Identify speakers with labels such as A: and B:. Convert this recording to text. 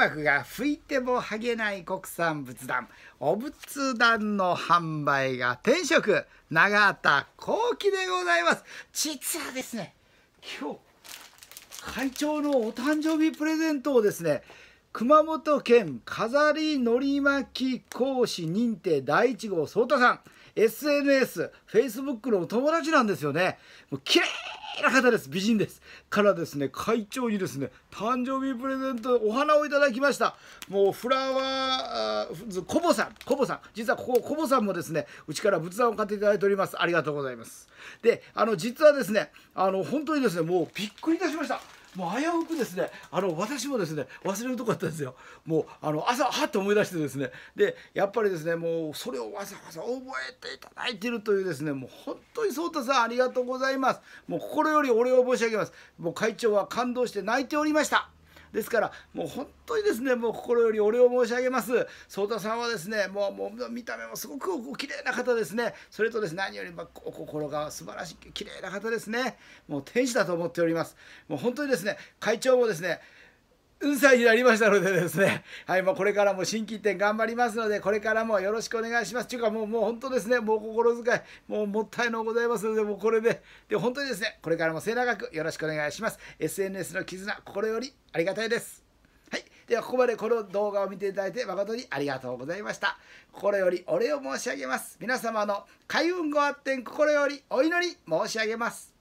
A: 箔が吹いても剥げない国産仏壇お仏壇の販売が天職永田幸喜でございます実はですね今日会長のお誕生日プレゼントをですね熊本県飾りのり巻き講師認定第1号颯太さん SNS、Facebook のお友達なんですよね。もう綺麗な方です。美人です。からですね、会長にですね、誕生日プレゼント、お花をいただきました。もうフラワー、コボさん、コボさん。実はここ、コボさんもですね、うちから仏壇を買っていただいております。ありがとうございます。で、あの、実はですね、あの、本当にですね、もうびっくりいたしました。もう危うくですねあの私もですね忘れるとこだったんですよもうあの朝はっと思い出してですねでやっぱりですねもうそれをわざわざ覚えていただいてるというですねもう本当に颯太さんありがとうございますもう心よりお礼を申し上げますもう会長は感動して泣いておりましたですからもう本当にですねもう心よりお礼を申し上げます蒼太さんはですねもうもう見た目もすごくお綺麗な方ですねそれとですね何よりもお心が素晴らしい綺麗な方ですねもう天使だと思っておりますもう本当にですね会長もですね運歳になりましたのでですね、はい、もうこれからも新規店頑張りますので、これからもよろしくお願いします。というか、もう、もう本当ですね、もう心遣い、もうもったいのございますので、もうこれで、で、本当にですね、これからも末永くよろしくお願いします。SNS の絆、心よりありがたいです。はい。では、ここまでこの動画を見ていただいて誠にありがとうございました。心よりお礼を申し上げます。皆様の開運ご発展心よりお祈り申し上げます。